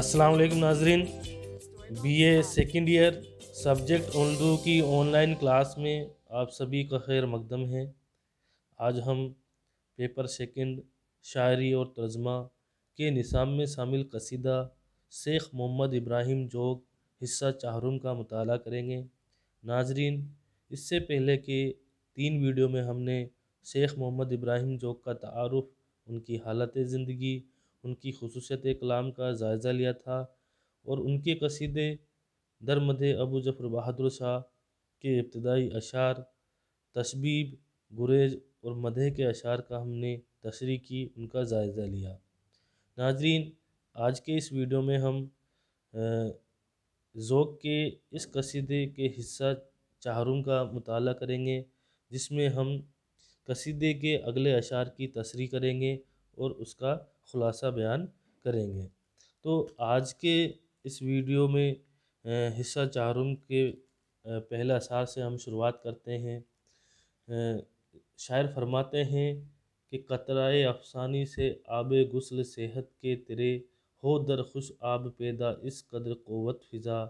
Aslam Nazreen B second year subject Urdu की online class में आप सभी का खैर मकदम है आज हम पेपर सेकेंड शायरी और तर्जमा के निसाम में शामिल कसीदा शेख मोहम्मद इब्राहिम जोग हिस्सा चाहरुन का मताल करेंगे नाजरीन इससे पहले के तीन वीडियो में हमने शेख मोहम्मद इब्राहिम जोग का तारफ़ उनकी हालत ज़िंदगी उनकी खसूसियत कलाम का जायज़ा लिया था और उनके कसीदे दरमदे अबू जफ़र बहादुर शाह के इब्तदाई अशार तशबीब गुरेज और मदह के अशार का हमने तशरी की उनका जायज़ा लिया नाजरीन आज के इस वीडियो में हम ज़ोक के इस कसीदे के हिस्सा चाहरुम का मताल करेंगे जिसमें हम कसीदे के अगले अशार की तशरी करेंगे और उसका ख़ुलासा बयान करेंगे तो आज के इस वीडियो में हिस्सा चारुम के पहले असार से हम शुरुआत करते हैं शायर फरमाते हैं कि कतराए अफसानी से आब गसल सेहत के तिरे हो दर खुश आब पैदा इस कदर क़वत फ़िज़ा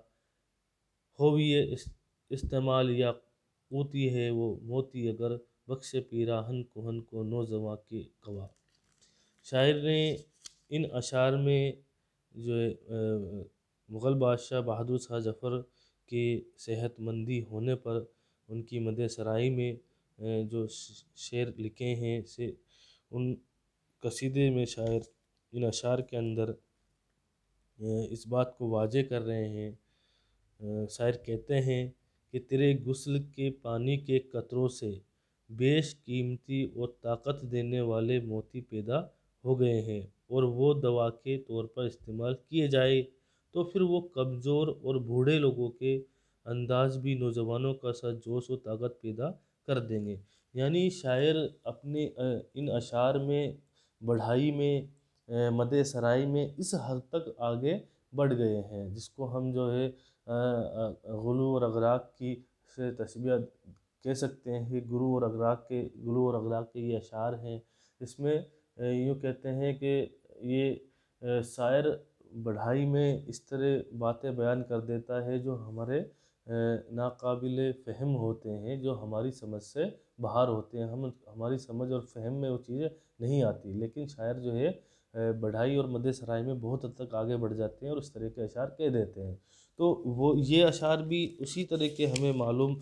हो ये इस, इस्तेमाल या कोती है वो मोती अगर बख्श पीराहन कोहन को नौजवा के गवा शायर ने इन अशार में जो मुग़ल बादशाह बहादुर शाह ज़फ़र के सेहतमंदी होने पर उनकी सराई में जो शेर लिखे हैं से उन कसीदे में शायर इन अशार के अंदर इस बात को वाजे कर रहे हैं शायर कहते हैं कि तेरे गुस्ल के पानी के कतरों से बेश कीमती और ताकत देने वाले मोती पैदा हो गए हैं और वो दवा के तौर पर इस्तेमाल किए जाए तो फिर वो कमज़ोर और बूढ़े लोगों के अंदाज भी नौजवानों का सा जोश और ताकत पैदा कर देंगे यानी शायर अपने इन अशार में बढ़ाई में मद सराय में इस हद तक आगे बढ़ गए हैं जिसको हम जो है गुलू और अगराक की से तस्वीर कह सकते हैं कि गुरु और अगराक के गुलू और अगराक के ये अशार हैं इसमें यूँ कहते हैं कि ये शायर बढ़ाई में इस तरह बातें बयान कर देता है जो हमारे नाकबिल फ़हम होते हैं जो हमारी समझ से बाहर होते हैं हम हमारी समझ और फहम में वो चीज़ें नहीं आती लेकिन शायर जो है बढ़ाई और मध्य सराय में बहुत हद तक आगे बढ़ जाते हैं और उस तरह के अशार कह देते हैं तो वो ये अशार भी उसी तरह के हमें मालूम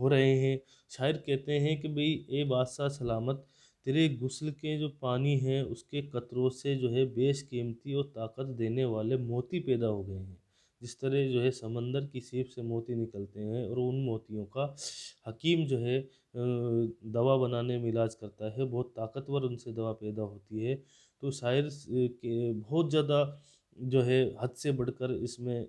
हो रहे हैं शायर कहते हैं कि भाई ए बादशाह सलामत तेरे गुस्ल के जो पानी है उसके कतरों से जो है बेशकीमती और ताकत देने वाले मोती पैदा हो गए हैं जिस तरह जो है समंदर की सीप से मोती निकलते हैं और उन मोतियों का हकीम जो है दवा बनाने में इलाज करता है बहुत ताकतवर उनसे दवा पैदा होती है तो शायर के बहुत ज़्यादा जो है हद से बढ़कर इसमें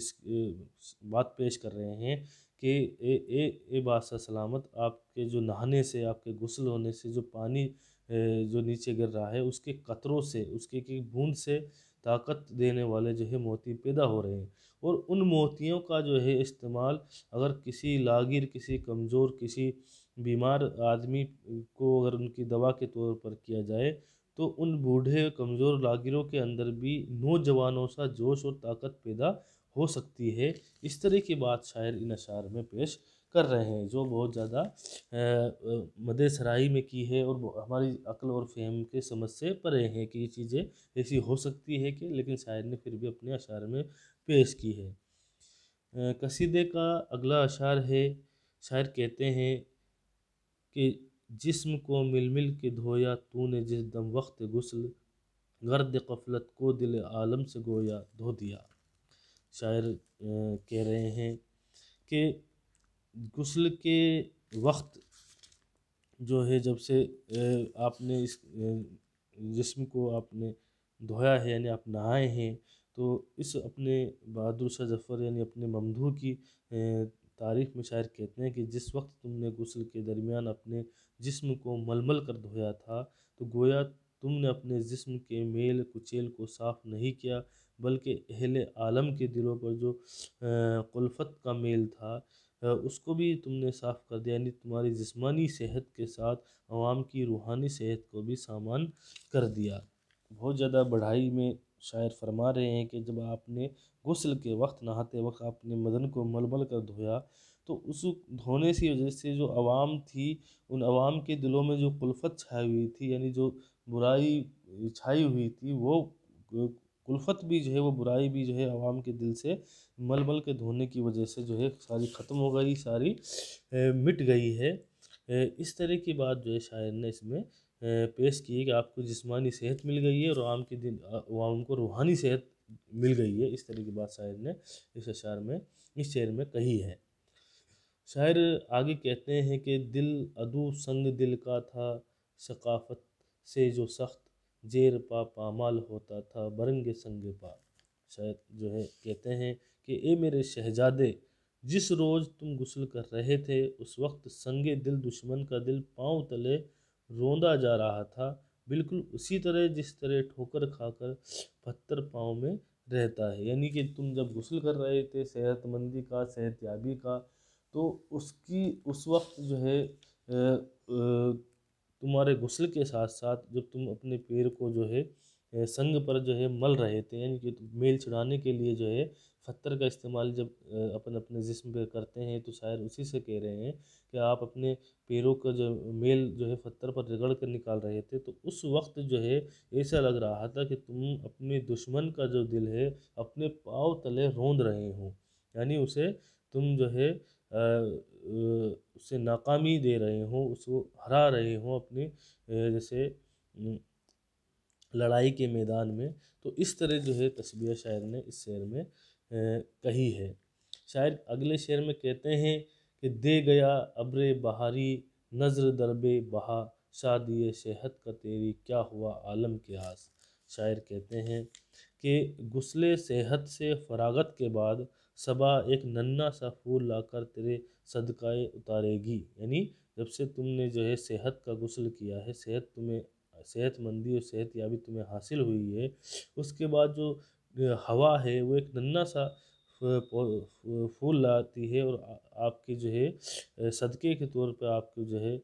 इस बात पेश कर रहे हैं कि ए ए ए बादशाह सलामत आपके जो नहाने से आपके गुसल होने से जो पानी जो नीचे गिर रहा है उसके कतरों से उसके की बूंद से ताकत देने वाले जो है मोती पैदा हो रहे हैं और उन मोतियों का जो है इस्तेमाल अगर किसी लागिर किसी कमज़ोर किसी बीमार आदमी को अगर उनकी दवा के तौर पर किया जाए तो उन बूढ़े कमज़ोर लागिरों के अंदर भी नौजवानों सा जोश और ताकत पैदा हो सकती है इस तरह की बात शायर इन अशार में पेश कर रहे हैं जो बहुत ज़्यादा मदे में की है और हमारी अकल और फहम के समझ से परे हैं कि ये चीज़ें ऐसी हो सकती है कि लेकिन शायर ने फिर भी अपने अशार में पेश की है कसीदे का अगला अशार है शायर कहते हैं कि जिसम को मिल मिल के धोया ने जिस दम वक्त गुसल गर्द गफलत को दिल आलम से गोया धो दिया शायर कह रहे हैं कि गुस्ल के वक्त जो है जब से आपने इस जिसम को आपने धोया है यानी आप नहाए हैं तो इस अपने बहादुर शाह जफ़र यानी अपने ममदू की तारीफ़ में शायर कहते हैं कि जिस वक्त तुमने गुस्ल के दरमियान अपने जिस्म को मलमल कर धोया था तो गोया तुमने अपने जिस्म के मेल कुचेल को साफ नहीं किया बल्कि अहल आलम के दिलों पर जो कुलफत का मेल था उसको भी तुमने साफ कर दिया यानी तुम्हारी जिस्मानी सेहत के साथ आवाम की रूहानी सेहत को भी सामान कर दिया बहुत ज़्यादा बढ़ाई में शायर फरमा रहे हैं कि जब आपने गसल के वक्त नहाते वक्त आपने मदन को मलमल कर धोया तो उस धोने सी वजह से जो आवाम थी उन आवाम के दिलों में जो कुल्फ़त छाई हुई थी यानी जो बुराई छाई हुई थी वो कुल्फ़त भी जो है वो बुराई भी जो है आवाम के दिल से मलमल के धोने की वजह से जो है सारी ख़त्म हो गई सारी ए, मिट गई है ए, इस तरह की बात जो है शायर ने इसमें पेश की है कि आपको जिसमानी सेहत मिल गई है और आम के दिन आवाम को रूहानी सेहत मिल गई है इस तरह की बात शायर ने इस अशार में इस शेर में कही है शायर आगे कहते हैं कि दिल अदू संग दिल का था सकाफत से जो सख्त जेर पा पामाल होता था बरंग संग पा शायर जो है कहते हैं कि ए मेरे शहजादे जिस रोज़ तुम गुसल कर रहे थे उस वक्त संगे दिल दुश्मन का दिल पाँव तले रोंदा जा रहा था बिल्कुल उसी तरह जिस तरह ठोकर खाकर पत्थर पाँव में रहता है यानी कि तुम जब गुसल कर रहे थे सेहतमंदी का सेहतयाबी का तो उसकी उस वक्त जो है तुम्हारे गुस्ल के साथ साथ जब तुम अपने पैर को जो है संग पर जो है मल रहे थे यानी कि मेल छुड़ाने के लिए जो है पत्थर का इस्तेमाल जब अपन अपने जिस्म पर करते हैं तो शायर उसी से कह रहे हैं कि आप अपने पैरों का जो मेल जो है पत्थर पर रगड़ कर निकाल रहे थे तो उस वक्त जो है ऐसा लग रहा था कि तुम अपने दुश्मन का जो दिल है अपने पाँव तले रोंद रहे हो यानी उसे तुम जो है उसे नाकामी दे रहे हों उसको हरा रहे हों अपने जैसे लड़ाई के मैदान में तो इस तरह जो है तस्वीर शायर ने इस शेर में कही है शायर अगले शेर में कहते हैं कि दे गया अब्र बहारी नज़र दरबे बहा शादी सेहत का तेरी क्या हुआ आलम के आस शायर कहते हैं कि गुसले सेहत से फरागत के बाद सबा एक नन्ना सा फूल लाकर तेरे सदकाए उतारेगी यानी जब से तुमने जो है सेहत का गुसल किया है सेहत तुम्हें सेहतमंदी और सेहत याबी तुम्हें हासिल हुई है उसके बाद जो हवा है वो एक नन्ना सा फूल लाती है और आपके जो है सदके के तौर पे आपको जो है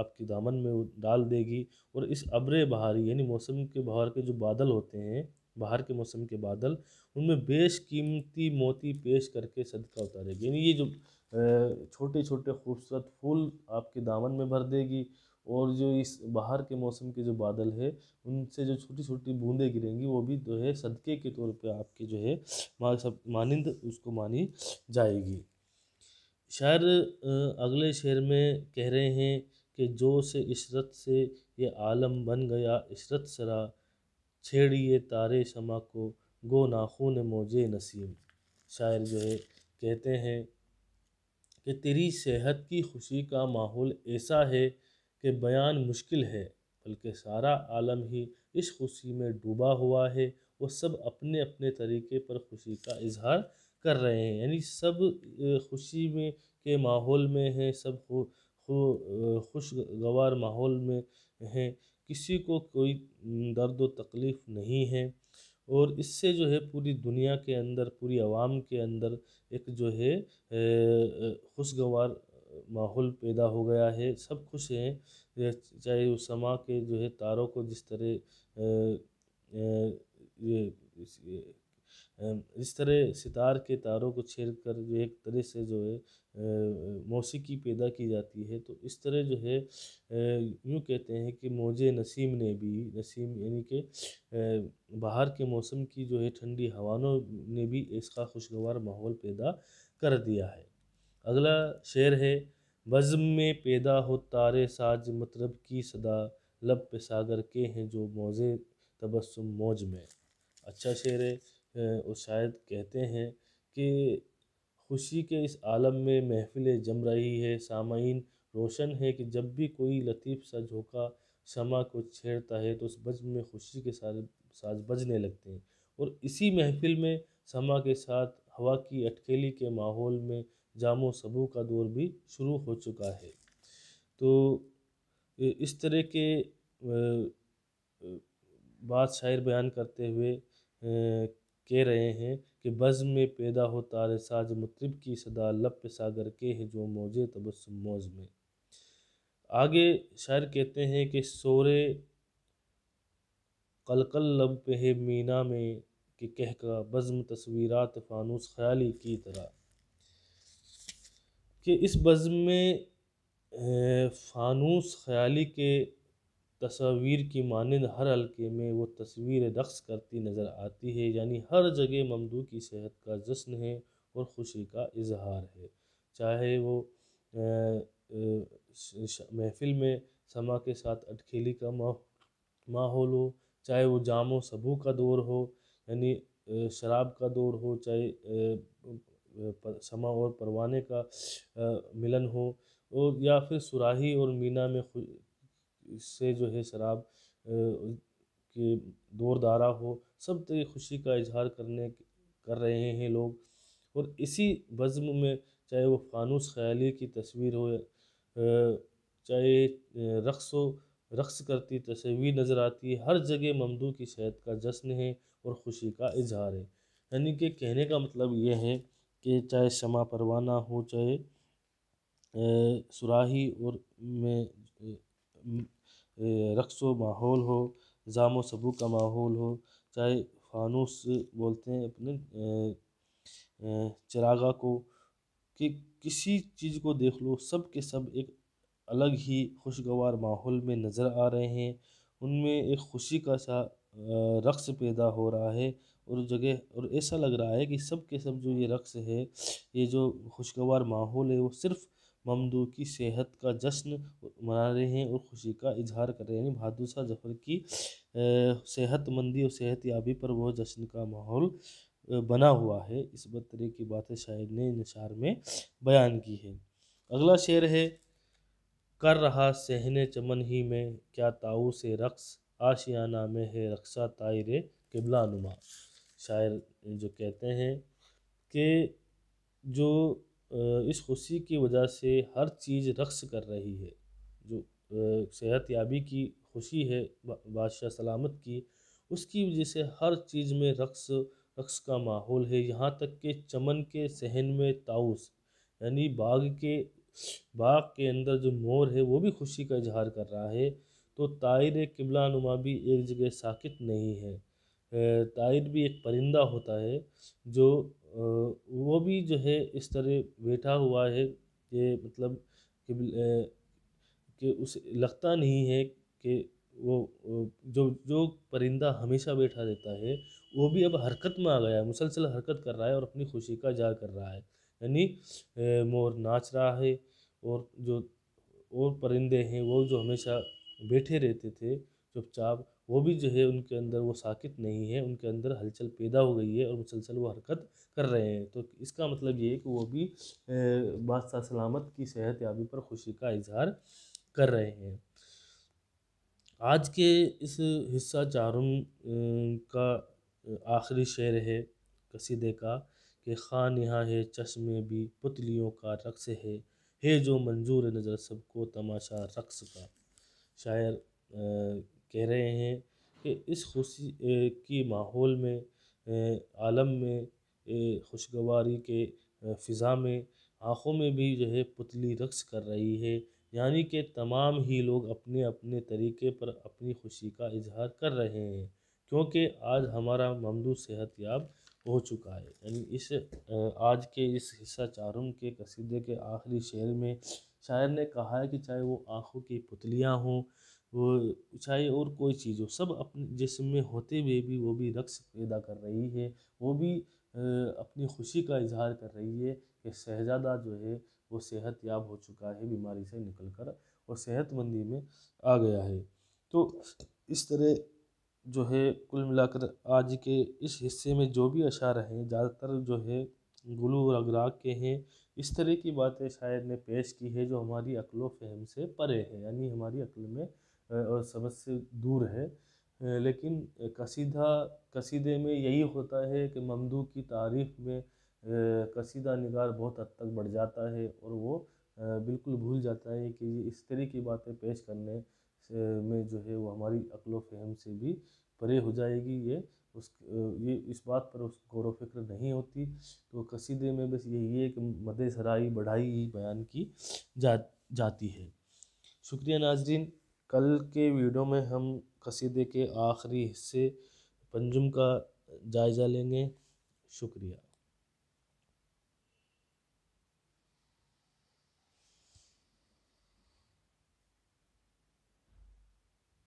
आपकी दामन में डाल देगी और इस अबरे बहारी यानी मौसम के बाहर के जो बादल होते हैं बाहर के मौसम के बादल उनमें बेशकीमती मोती पेश करके सदका उतारेगी यानी ये जो छोटे छोटे खूबसूरत फूल आपके दामन में भर देगी और जो इस बाहर के मौसम के जो बादल है उनसे जो छोटी छोटी बूंदें गिरेंगी वो भी जो है सदके के तौर पे आपके जो है मा, सब मानिंद उसको मानी जाएगी शायर अगले शेर में कह रहे हैं कि जो से इशरत से ये आलम बन गया इशरत सरा छेड़िए तारे शमा को गो नाखून मोजे नसीम शायर जो है कहते हैं कि तेरी सेहत की खुशी का माहौल ऐसा है कि बयान मुश्किल है बल्कि सारा आलम ही इस खुशी में डूबा हुआ है वो सब अपने अपने तरीके पर खुशी का इजहार कर रहे हैं यानी सब खुशी में के माहौल में हैं सब खुशगवार माहौल में हैं किसी को कोई दर्द व तकलीफ़ नहीं है और इससे जो है पूरी दुनिया के अंदर पूरी आवाम के अंदर एक जो है खुशगवार माहौल पैदा हो गया है सब खुश हैं चाहे उस समा के जो है तारों को जिस तरह ये इस तरह सितार के तारों को छेड़ कर जो एक तरह से जो है मौसीकी पैदा की जाती है तो इस तरह जो है यूँ कहते हैं कि मोजे नसीम ने भी नसीम यानी कि बाहर के मौसम की जो है ठंडी हवानों ने भी इसका खुशगवार माहौल पैदा कर दिया है अगला शेर है बज़म में पैदा हो तारे साज मतलब की सदा लब पे सागर के हैं जो मौजे तबस्सुम मौज में अच्छा शेर है शायद कहते हैं कि खुशी के इस आलम में महफिलें जम रही है सामयीन रोशन है कि जब भी कोई लतीफ़ सा झोंका शमा को छेड़ता है तो उस बज्म में खुशी के सारे साज बजने लगते हैं और इसी महफिल में समा के साथ हवा की अटकेली के माहौल में जामो सबू का दौर भी शुरू हो चुका है तो इस तरह के बात शायर बयान करते हुए कह रहे हैं कि बज में पैदा हो तारे साज मतरब की सदा लप सागर के है जो मौजे तबस मौज में आगे शायर कहते हैं कि सोरे कलकल लब पे है मीना में कि कह का बज़म तस्वीरात फानूस ख्याली की तरह कि इस बज़म में फानूस ख्याली के तस्वीर की मानंद हर हल्के में वो तस्वीर रक्स करती नज़र आती है यानी हर जगह ममदू की सेहत का जश्न है और ख़ुशी का इजहार है चाहे वो महफिल में समा के साथ अटखेली का माहौल हो चाहे वो जामो सबू का दौर हो यानी शराब का दौर हो चाहे समा और परवाने का मिलन हो और या फिर सुराही और मीना में इससे जो है शराब के दौर दारा हो सब तरह खुशी का इजहार करने कर रहे हैं लोग और इसी बज़म में चाहे वो फानूस ख्याली की तस्वीर हो चाहे रक्स हो रक्स करती तस्वीर नज़र आती है हर जगह ममदू की सेहत का जश्न है और ख़ुशी का इजहार है यानी कि कहने का मतलब ये है कि चाहे शमा परवाना हो चाहे सुराही और में रक्स व माहौल हो ज़ाम व सबूत का माहौल हो चाहे फ़ानूस बोलते हैं अपने चराग़ा को कि किसी चीज़ को देख लो सब के सब एक अलग ही खुशगवार माहौल में नज़र आ रहे हैं उनमें एक खुशी का सा रक्स पैदा हो रहा है और जगह और ऐसा लग रहा है कि सब के सब जो ये रक्स है ये जो खुशगवार माहौल है वो सिर्फ़ ममदू की सेहत का जश्न मना रहे हैं और खुशी का इजहार कर रहे हैं यानी बहादुर शाह जफर की सेहतमंदी और सेहत याबी पर वह जश्न का माहौल बना हुआ है इस तरह की बातें शायर ने इन शार में बयान की है अगला शेर है कर रहा सहने चमन ही में क्या ताऊ से रक्स आशियाना में है रक्षा तायरे किबला नुमा शायर जो कहते हैं कि जो इस खुशी की वजह से हर चीज़ रक्स कर रही है जो सेहत याबी की खुशी है बादशाह सलामत की उसकी वजह से हर चीज़ में रक्स रक्स का माहौल है यहाँ तक कि चमन के सहन में ताउस यानी बाग के बाग के अंदर जो मोर है वो भी खुशी का इजहार कर रहा है तो तायर किबला नुमा भी एक जगह साकित नहीं है तायर भी एक परिंदा होता है जो वो भी जो है इस तरह बैठा हुआ है कि मतलब कि, कि उसे लगता नहीं है कि वो जो जो परिंदा हमेशा बैठा रहता है वो भी अब हरकत में आ गया है मुसलसल हरकत कर रहा है और अपनी खुशी का जा कर रहा है यानी मोर नाच रहा है और जो और परिंदे हैं वो जो हमेशा बैठे रहते थे चुपचाप वो भी जो है उनके अंदर वो साकित नहीं है उनके अंदर हलचल पैदा हो गई है और मुसलसल वो हरकत कर रहे हैं तो इसका मतलब ये है कि वो भी बादशाह सलामत की सेहत याबी पर खुशी का इजहार कर रहे हैं आज के इस हिस्सा चारुम का आखिरी शेर है कसीदे का कि खान यहाँ है चश्मे भी पुतलियों का रक्स है है जो मंजूर नज़र सबको तमाशा रक्स का शायर कह रहे हैं कि इस खुशी की माहौल में आलम में खुशगवारी के फ़िज़ा में आँखों में भी जो है पुतली रक़्स कर रही है यानी कि तमाम ही लोग अपने अपने तरीके पर अपनी खुशी का इजहार कर रहे हैं क्योंकि आज हमारा ममदू याब हो चुका है यानी इस आज के इस हिस्सा चारुम के कसीदे के आखिरी शेर में शायर ने कहा है कि चाहे वो आँखों की पुतलियाँ हों चाहे और कोई चीज़ हो सब अपने जिसम में होते हुए भी वो भी रक्स पैदा कर रही है वो भी अपनी खुशी का इजहार कर रही है कि शहजादा जो है वो सेहत याब हो चुका है बीमारी से निकल कर और सेहतमंदी में आ गया है तो इस तरह जो है कुल मिलाकर आज के इस हिस्से में जो भी अशार हैं ज़्यादातर जो है गुलू और अगराग के हैं इस तरह की बातें शायर ने पेश की है जो हमारी अकलो फहम से परे हैं यानी हमारी अक्ल में और समझ से दूर है लेकिन कसीदा कसीदे में यही होता है कि ममदू की तारीफ़ में कसीदा निगार बहुत हद तक बढ़ जाता है और वो बिल्कुल भूल जाता है कि ये इस तरह की बातें पेश करने में जो है वो हमारी अकल फहम से भी परे हो जाएगी ये उस ये इस बात पर उस गौर फिक्र नहीं होती तो कसीदे में बस यही है कि मदे सराई बढ़ाई ही बयान की जा जाती है शुक्रिया नाजरीन कल के वीडियो में हम कसीदे के आखिरी हिस्से पंजुम का जायज़ा लेंगे शुक्रिया